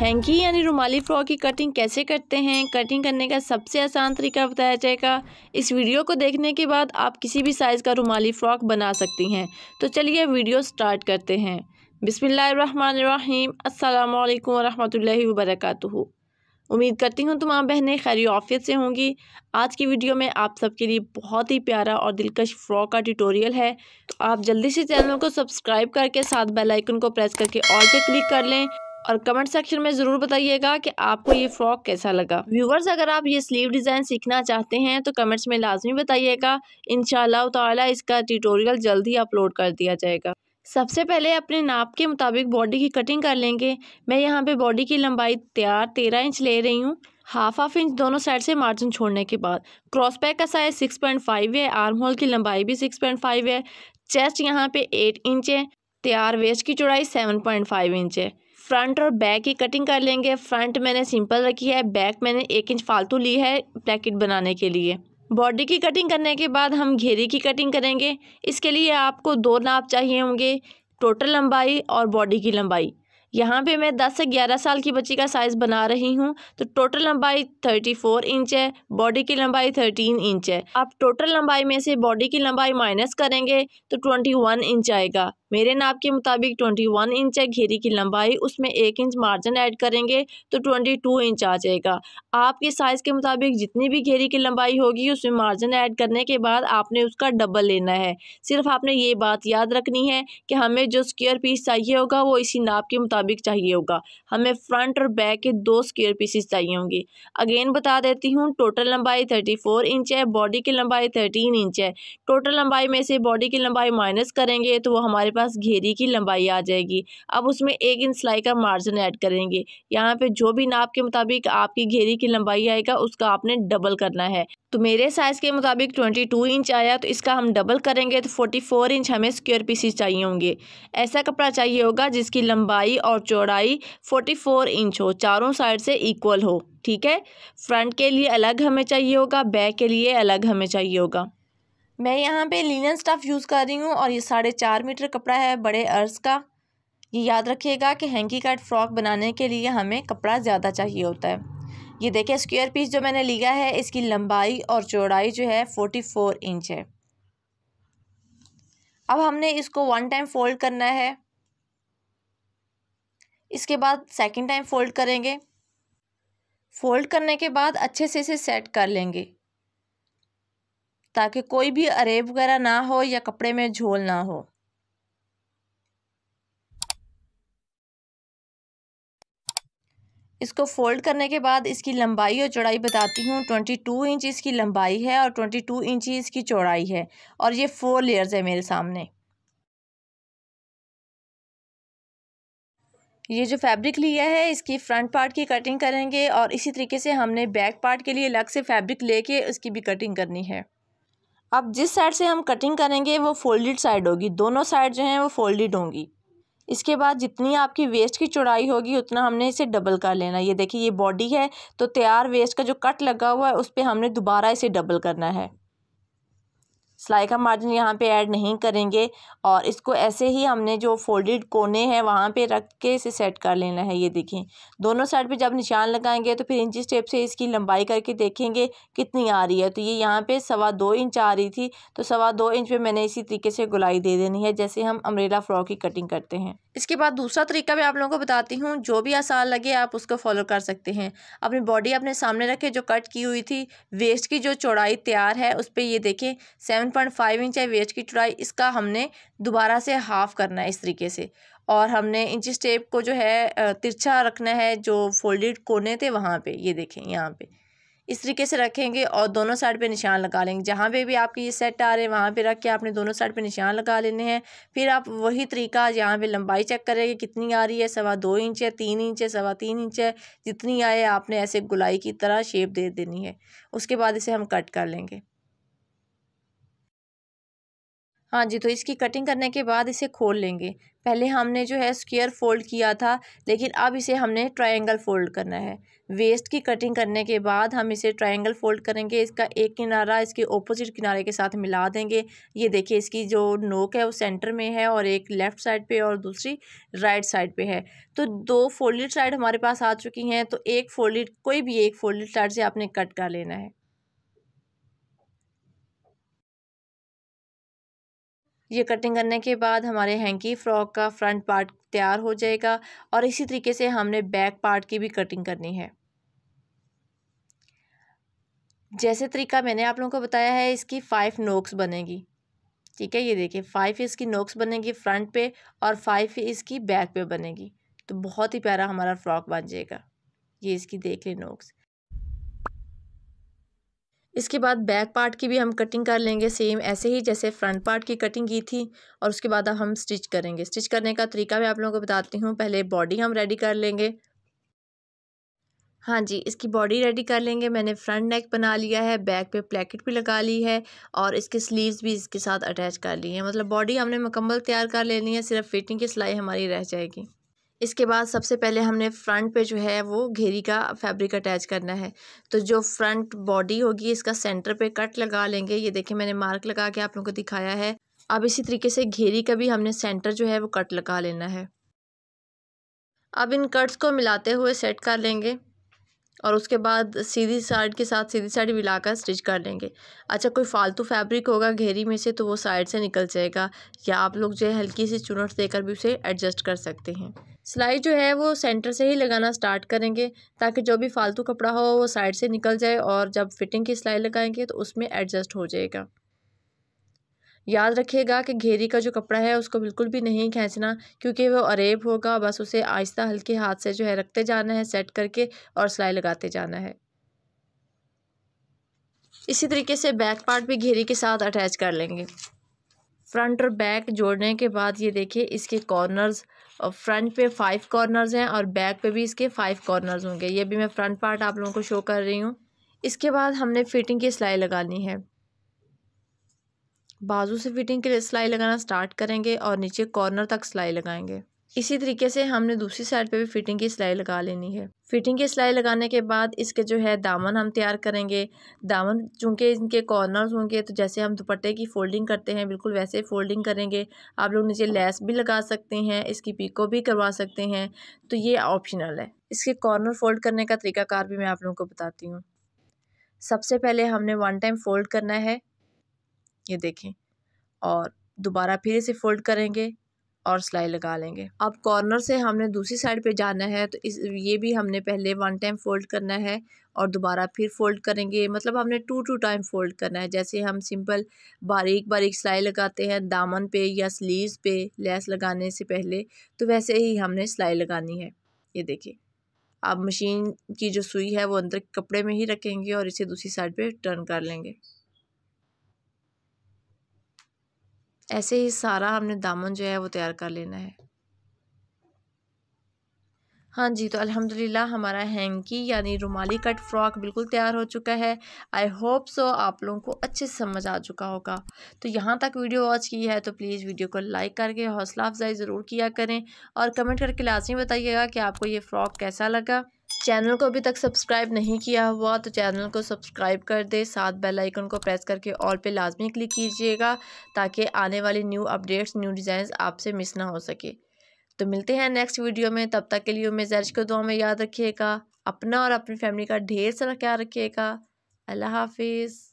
hanky यानी रुमाली frock की cutting कैसे करते हैं कटिंग करने का सबसे आसान तरीका बताया जाएगा इस वीडियो को देखने के बाद आप किसी भी साइज़ का रुमाली फ्रॉक बना सकती हैं तो चलिए वीडियो स्टार्ट करते हैं बिसमीम अल्लाम वरहमल वबरक उम्मीद करती हूँ तमाम बहनें खैरी ऑफियत से होंगी आज की वीडियो में आप सबके लिए बहुत ही प्यारा और दिलकश फ्रॉक का ट्यूटोरियल है तो आप जल्दी से चैनल को सब्सक्राइब करके साथ बेल आइकन को प्रेस करके ऑल पे क्लिक कर लें और कमेंट सेक्शन में ज़रूर बताइएगा कि आपको ये फ्रॉक कैसा लगा व्यूवर्स अगर आप ये स्लीव डिज़ाइन सीखना चाहते हैं तो कमेंट्स में लाजमी बताइएगा इन शाला इसका ट्यूटोरियल जल्द ही अपलोड कर दिया जाएगा सबसे पहले अपने नाप के मुताबिक बॉडी की कटिंग कर लेंगे मैं यहाँ पे बॉडी की लंबाई तैयार तेरह इंच ले रही हूँ हाफ हाफ इंच दोनों साइड से मार्जिन छोड़ने के बाद क्रॉस पैक का साइज सिक्स पॉइंट फाइव है आर्म होल की लंबाई भी सिक्स पॉइंट फाइव है चेस्ट यहाँ पे एट इंच है तैयार वेस्ट की चौड़ाई सेवन पॉइंट फाइव इंच है फ्रंट और बैक की कटिंग कर लेंगे फ्रंट मैंने सिंपल रखी है बैक मैंने एक इंच फालतू ली है ब्रैकेट बनाने के लिए बॉडी की कटिंग करने के बाद हम घेरे की कटिंग करेंगे इसके लिए आपको दो नाप चाहिए होंगे टोटल लंबाई और बॉडी की लंबाई यहाँ पे मैं 10 से 11 साल की बच्ची का साइज़ बना रही हूँ तो टोटल लंबाई 34 इंच है बॉडी की लंबाई 13 इंच है आप टोटल लंबाई में से बॉडी की लंबाई माइनस करेंगे तो 21 इंच आएगा मेरे नाप के मुताबिक ट्वेंटी वन इंच है घेरी की लंबाई उसमें एक इंच मार्जिन ऐड करेंगे तो ट्वेंटी टू इंच आ जाएगा आपके साइज़ के मुताबिक जितनी भी घेरी की लंबाई होगी उसमें मार्जिन ऐड करने के बाद आपने उसका डबल लेना है सिर्फ आपने ये बात याद रखनी है कि हमें जो स्क्वेयर पीस चाहिए होगा वो इसी नाप के मुताबिक चाहिए होगा हमें फ्रंट और बैक के दो स्क्वेयर पीसेस चाहिए होंगे अगेन बता देती हूँ टोटल लंबाई थर्टी फोर इंच है बॉडी की लंबाई थर्टीन इंच है टोटल लंबाई में से बॉडी की लंबाई माइनस करेंगे तो वो हमारे पास पास घेरी की लंबाई आ जाएगी अब उसमें एक इंच सिलाई का मार्जिन ऐड करेंगे यहाँ पे जो भी नाप के मुताबिक आपकी घेरी की लंबाई आएगा उसका आपने डबल करना है तो मेरे साइज़ के मुताबिक 22 इंच आया तो इसका हम डबल करेंगे तो 44 इंच हमें स्क्वायर पीसीस चाहिए होंगे ऐसा कपड़ा चाहिए होगा जिसकी लंबाई और चौड़ाई 44 इंच हो चारों साइड से इक्वल हो ठीक है फ्रंट के लिए अलग हमें चाहिए होगा बैक के लिए अलग हमें चाहिए होगा मैं यहाँ पे लीलन स्टफ़ यूज़ कर रही हूँ और ये साढ़े चार मीटर कपड़ा है बड़े अर्ज़ का ये याद रखिएगा कि हैंकी कट फ्रॉक बनाने के लिए हमें कपड़ा ज़्यादा चाहिए होता है ये देखिए स्क्वायर पीस जो मैंने लिया है इसकी लंबाई और चौड़ाई जो है फोर्टी फोर इंच है अब हमने इसको वन टाइम फोल्ड करना है इसके बाद सेकेंड टाइम फोल्ड करेंगे फोल्ड करने के बाद अच्छे से इसे सेट कर लेंगे ताकि कोई भी अरेब वगैरह ना हो या कपड़े में झोल ना हो इसको फोल्ड करने के बाद इसकी लंबाई और चौड़ाई बताती हूँ ट्वेंटी टू इंच इसकी लंबाई है और ट्वेंटी टू इंच इसकी चौड़ाई है और ये फोर लेयर्स है मेरे सामने ये जो फैब्रिक लिया है इसकी फ्रंट पार्ट की कटिंग करेंगे और इसी तरीके से हमने बैक पार्ट के लिए अलग से फैब्रिक लेके उसकी भी कटिंग करनी है अब जिस साइड से हम कटिंग करेंगे वो फोल्डेड साइड होगी दोनों साइड जो हैं वो फोल्डेड होंगी इसके बाद जितनी आपकी वेस्ट की चौड़ाई होगी उतना हमने इसे डबल कर लेना ये देखिए ये बॉडी है तो तैयार वेस्ट का जो कट लगा हुआ है उस पर हमने दोबारा इसे डबल करना है सिलाई का मार्जिन यहाँ पे ऐड नहीं करेंगे और इसको ऐसे ही हमने जो फोल्डेड कोने हैं वहाँ पे रख के इसे सेट कर लेना है ये देखें दोनों साइड पे जब निशान लगाएंगे तो फिर इंची स्टेप से इसकी लंबाई करके देखेंगे कितनी आ रही है तो ये यहाँ पे सवा दो इंच आ रही थी तो सवा दो इंच पे मैंने इसी तरीके से गुलाई दे देनी है जैसे हम अमरेला फ्रॉक की कटिंग करते हैं इसके बाद दूसरा तरीका भी आप लोगों को बताती हूँ जो भी आसान लगे आप उसको फॉलो कर सकते हैं अपनी बॉडी अपने सामने रखें जो कट की हुई थी वेस्ट की जो चौड़ाई तैयार है उस पर ये देखें सेवन पॉइंट फाइव इंच है वेस्ट की चौड़ाई इसका हमने दोबारा से हाफ़ करना है इस तरीके से और हमने इंची स्टेप को जो है तिरछा रखना है जो फोल्डेड कोने थे वहाँ पे ये देखें यहाँ पे इस तरीके से रखेंगे और दोनों साइड पे निशान लगा लेंगे जहाँ पे भी आपके ये सेट आ रहे हैं वहाँ पे रख के आपने दोनों साइड पे निशान लगा लेने हैं फिर आप वही तरीका यहाँ पे लंबाई चेक करेंगे कितनी आ रही है सवा दो इंच है तीन इंच है सवा तीन इंच है जितनी आए आपने ऐसे गुलाई की तरह शेप दे देनी है उसके बाद इसे हम कट कर लेंगे हाँ जी तो इसकी कटिंग करने के बाद इसे खोल लेंगे पहले हमने जो है स्क्वेयर फोल्ड किया था लेकिन अब इसे हमने ट्रायंगल फोल्ड करना है वेस्ट की कटिंग करने के बाद हम इसे ट्रायंगल फोल्ड करेंगे इसका एक किनारा इसके ऑपोजिट किनारे के साथ मिला देंगे ये देखिए इसकी जो नोक है वो सेंटर में है और एक लेफ़्ट साइड पे और दूसरी राइट साइड पे है तो दो फोल्डेड साइड हमारे पास आ चुकी हैं तो एक फोल्डेड कोई भी एक फोल्डेड साइड से आपने कट कर लेना है ये कटिंग करने के बाद हमारे हैंकी फ्रॉक का फ्रंट पार्ट तैयार हो जाएगा और इसी तरीके से हमने बैक पार्ट की भी कटिंग करनी है जैसे तरीका मैंने आप लोगों को बताया है इसकी फ़ाइव नोक्स बनेगी ठीक है ये देखिए फ़ाइव इसकी नोक्स बनेगी फ्रंट पे और फाइव इसकी बैक पे बनेगी तो बहुत ही प्यारा हमारा फ्रॉक बन जाएगा ये इसकी देख लें नोक्स इसके बाद बैक पार्ट की भी हम कटिंग कर लेंगे सेम ऐसे ही जैसे फ्रंट पार्ट की कटिंग की थी और उसके बाद अब हम स्टिच करेंगे स्टिच करने का तरीका मैं आप लोगों को बताती हूँ पहले बॉडी हम रेडी कर लेंगे हाँ जी इसकी बॉडी रेडी कर लेंगे मैंने फ्रंट नेक बना लिया है बैक पे प्लेकेट भी लगा ली है और इसके स्लीव्स भी इसके साथ अटैच कर ली है मतलब बॉडी हमने मुकम्मल तैयार कर लेनी है सिर्फ फिटिंग की सिलाई हमारी रह जाएगी इसके बाद सबसे पहले हमने फ्रंट पे जो है वो घेरी का फैब्रिक अटैच करना है तो जो फ्रंट बॉडी होगी इसका सेंटर पे कट लगा लेंगे ये देखिए मैंने मार्क लगा के आप लोगों को दिखाया है अब इसी तरीके से घेरी का भी हमने सेंटर जो है वो कट लगा लेना है अब इन कट्स को मिलाते हुए सेट कर लेंगे और उसके बाद सीधी साइड के साथ सीधी साइड मिलाकर स्टिच कर लेंगे अच्छा कोई फालतू फैब्रिक होगा घेरी में से तो वो साइड से निकल जाएगा या आप लोग जो है हल्की सी चुनट देकर भी उसे एडजस्ट कर सकते हैं सिलाई जो है वो सेंटर से ही लगाना स्टार्ट करेंगे ताकि जो भी फालतू कपड़ा हो वो साइड से निकल जाए और जब फिटिंग की सिलाई लगाएंगे तो उसमें एडजस्ट हो जाएगा याद रखिएगा कि घेरी का जो कपड़ा है उसको बिल्कुल भी नहीं खींचना क्योंकि वो अरेब होगा बस उसे आहिस्ता हल्के हाथ से जो है रखते जाना है सेट करके और सिलाई लगाते जाना है इसी तरीके से बैक पार्ट भी घेरी के साथ अटैच कर लेंगे फ्रंट और बैक जोड़ने के बाद ये देखिए इसके कॉर्नर्स और फ्रंट पे फाइव कॉर्नर्स हैं और बैक पे भी इसके फाइव कॉर्नर्स होंगे ये भी मैं फ्रंट पार्ट आप लोगों को शो कर रही हूँ इसके बाद हमने फिटिंग की सिलाई लगानी है बाजू से फिटिंग के लिए सिलाई लगाना स्टार्ट करेंगे और नीचे कॉर्नर तक सिलाई लगाएंगे इसी तरीके से हमने दूसरी साइड पे भी फिटिंग की सिलाई लगा लेनी है फिटिंग की सिलाई लगाने के बाद इसके जो है दामन हम तैयार करेंगे दामन चूँकि इनके कॉर्नर्स होंगे तो जैसे हम दुपट्टे की फ़ोल्डिंग करते हैं बिल्कुल वैसे फोल्डिंग करेंगे आप लोग नीचे लेस भी लगा सकते हैं इसकी पीको भी करवा सकते हैं तो ये ऑप्शनल है इसके कॉर्नर फोल्ड करने का तरीकाकार भी मैं आप लोगों को बताती हूँ सबसे पहले हमने वन टाइम फोल्ड करना है ये देखें और दोबारा फिर इसे फोल्ड करेंगे और सिलाई लगा लेंगे अब कॉर्नर से हमने दूसरी साइड पे जाना है तो इस ये भी हमने पहले वन टाइम फोल्ड करना है और दोबारा फिर फोल्ड करेंगे मतलब हमने टू टू टाइम फोल्ड करना है जैसे हम सिंपल बारीक बारीक सिलाई लगाते हैं दामन पे या स्लीव्स पे लेस लगाने से पहले तो वैसे ही हमने सिलाई लगानी है ये देखिए अब मशीन की जो सुई है वो अंदर कपड़े में ही रखेंगे और इसे दूसरी साइड पर टर्न कर लेंगे ऐसे ही सारा हमने दामन जो है वो तैयार कर लेना है हाँ जी तो अल्हम्दुलिल्लाह हमारा हैंकी यानी रुमाली कट फ्रॉक बिल्कुल तैयार हो चुका है आई होप सो आप लोगों को अच्छे से समझ आ चुका होगा तो यहाँ तक वीडियो वॉच की है तो प्लीज़ वीडियो को लाइक करके हौसला अफजाई ज़रूर किया करें और कमेंट करके लाजमी बताइएगा कि आपको ये फ़्रॉक कैसा लगा चैनल को अभी तक सब्सक्राइब नहीं किया हुआ तो चैनल को सब्सक्राइब कर दे साथ बेल आइकन को प्रेस करके ऑल पे लाजमी क्लिक कीजिएगा ताकि आने वाली न्यू अपडेट्स न्यू डिज़ाइंस आपसे मिस ना हो सके तो मिलते हैं नेक्स्ट वीडियो में तब तक के लिए उम्मीद जैश को दुआ में याद रखिएगा अपना और अपनी फैमिली का ढेर सारा ख्याल रखिएगा अल्लाह हाफिज़